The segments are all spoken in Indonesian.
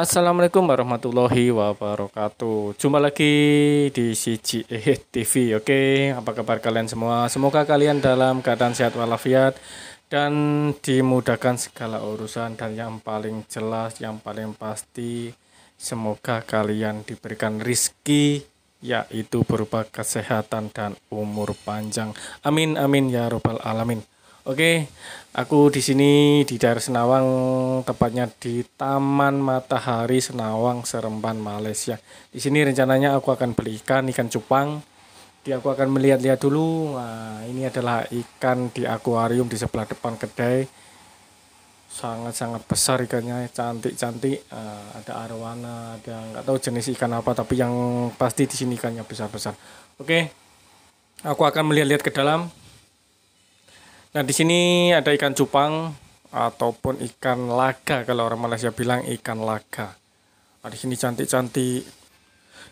Assalamualaikum warahmatullahi wabarakatuh. Jumpa lagi di CGE TV. Oke, apa kabar kalian semua? Semoga kalian dalam keadaan sehat walafiat dan dimudahkan segala urusan dan yang paling jelas, yang paling pasti semoga kalian diberikan rizki yaitu berupa kesehatan dan umur panjang. Amin amin ya robbal alamin. Oke, aku di sini di daerah Senawang, tepatnya di Taman Matahari Senawang, Seremban, Malaysia. Di sini rencananya aku akan beli ikan, ikan cupang. Di aku akan melihat-lihat dulu. Nah, ini adalah ikan di akuarium di sebelah depan kedai. Sangat-sangat besar ikannya, cantik-cantik. Nah, ada arwana, ada nggak tahu jenis ikan apa, tapi yang pasti di sini ikannya besar-besar. Oke, aku akan melihat-lihat ke dalam. Nah, di sini ada ikan cupang ataupun ikan laga kalau orang Malaysia bilang ikan laga. Nah, di sini cantik-cantik.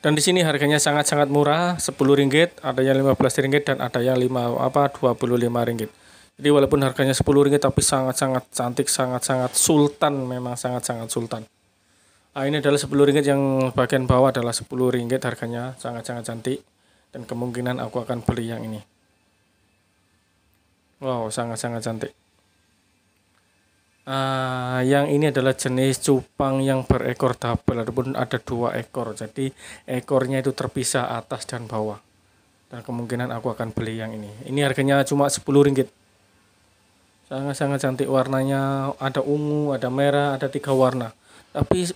Dan di sini harganya sangat-sangat murah, 10 ringgit, ada yang 15 ringgit dan ada yang 5 apa 25 ringgit. Jadi walaupun harganya 10 ringgit tapi sangat-sangat cantik, sangat-sangat sultan memang sangat-sangat sultan. Nah, ini adalah 10 ringgit yang bagian bawah adalah 10 ringgit harganya sangat-sangat cantik dan kemungkinan aku akan beli yang ini. Wow, sangat-sangat cantik. Uh, yang ini adalah jenis cupang yang berekor double ataupun ada dua ekor. Jadi ekornya itu terpisah atas dan bawah. Dan kemungkinan aku akan beli yang ini. Ini harganya cuma 10 ringgit. Sangat-sangat cantik warnanya. Ada ungu, ada merah, ada tiga warna. Tapi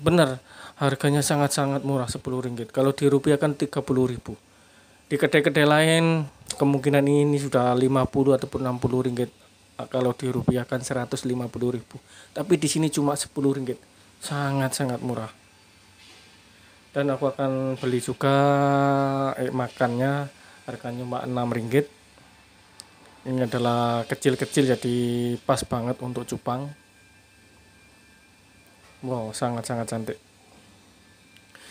benar harganya sangat-sangat murah 10 ringgit. Kalau dirupiahkan 30 ribu. Di kedai-kedai lain kemungkinan ini sudah 50 ataupun 60 ringgit eh, kalau dirupiahkan 150 ribu tapi di sini cuma 10 ringgit sangat-sangat murah dan aku akan beli juga eh, makannya harganya cuma 6 ringgit ini adalah kecil-kecil jadi pas banget untuk cupang wow sangat-sangat cantik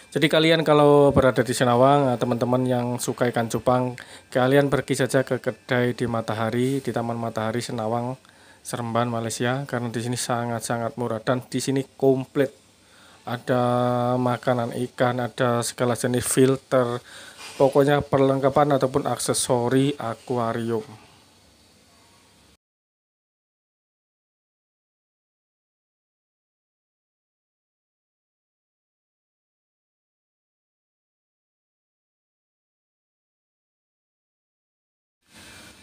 jadi kalian kalau berada di Senawang, eh, teman-teman yang suka ikan cupang, kalian pergi saja ke kedai di Matahari, di Taman Matahari Senawang, Seremban, Malaysia, karena di sini sangat-sangat murah dan di sini komplit. Ada makanan ikan, ada segala jenis filter, pokoknya perlengkapan ataupun aksesori akuarium.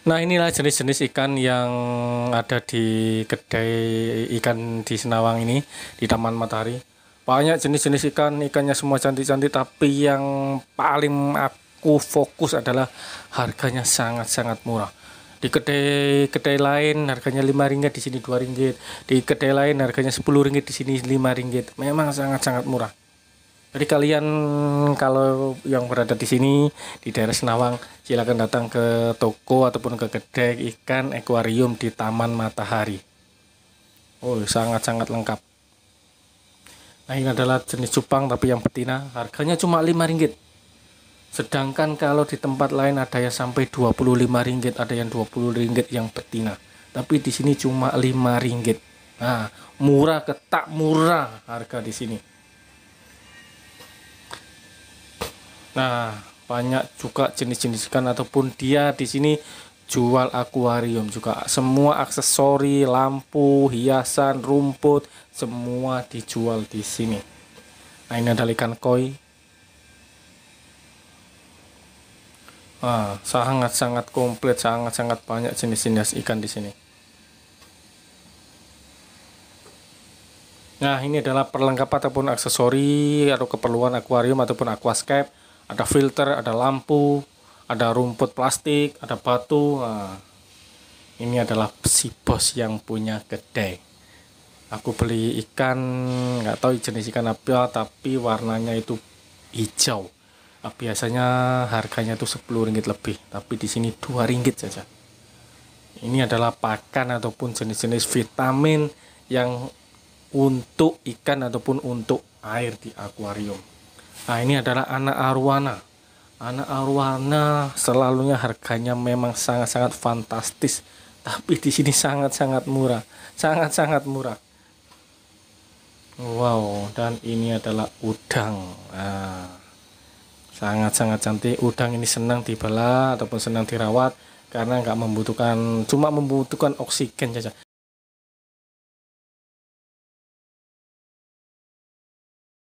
Nah inilah jenis-jenis ikan yang ada di kedai ikan di Senawang ini di Taman Matahari. Banyak jenis-jenis ikan, ikannya semua cantik-cantik tapi yang paling aku fokus adalah harganya sangat-sangat murah. Di kedai-kedai lain harganya 5 ringgit, di sini 2 ringgit. Di kedai lain harganya 10 ringgit, di sini 5 ringgit. Memang sangat-sangat murah. Jadi kalian kalau yang berada di sini di daerah Senawang silakan datang ke toko ataupun ke kedai ikan akuarium di Taman Matahari. Oh, sangat-sangat lengkap. Nah, ini adalah jenis cupang tapi yang betina, harganya cuma 5 ringgit. Sedangkan kalau di tempat lain ada yang sampai 25 ringgit, ada yang 20 ringgit yang betina. Tapi di sini cuma 5 ringgit. Nah, murah ketak murah harga di sini. Nah, banyak juga jenis-jenis ikan ataupun dia di sini jual akuarium juga. Semua aksesori, lampu, hiasan, rumput, semua dijual di sini. Nah, ini adalah ikan koi. Ah, sangat-sangat komplit, sangat-sangat banyak jenis-jenis ikan di sini. Nah, ini adalah perlengkapan ataupun aksesori atau keperluan akuarium ataupun aquascape ada filter ada lampu ada rumput plastik ada batu nah, ini adalah si bos yang punya kedai aku beli ikan nggak tahu jenis ikan apa tapi warnanya itu hijau nah, biasanya harganya itu 10 ringgit lebih tapi di sini 2 ringgit saja ini adalah pakan ataupun jenis-jenis vitamin yang untuk ikan ataupun untuk air di akuarium. Nah, ini adalah anak arwana. Anak arwana selalunya harganya memang sangat-sangat fantastis, tapi di sini sangat-sangat murah, sangat-sangat murah. Wow, dan ini adalah udang. Ah, sangat-sangat cantik. Udang ini senang dibelah ataupun senang dirawat karena nggak membutuhkan, cuma membutuhkan oksigen saja.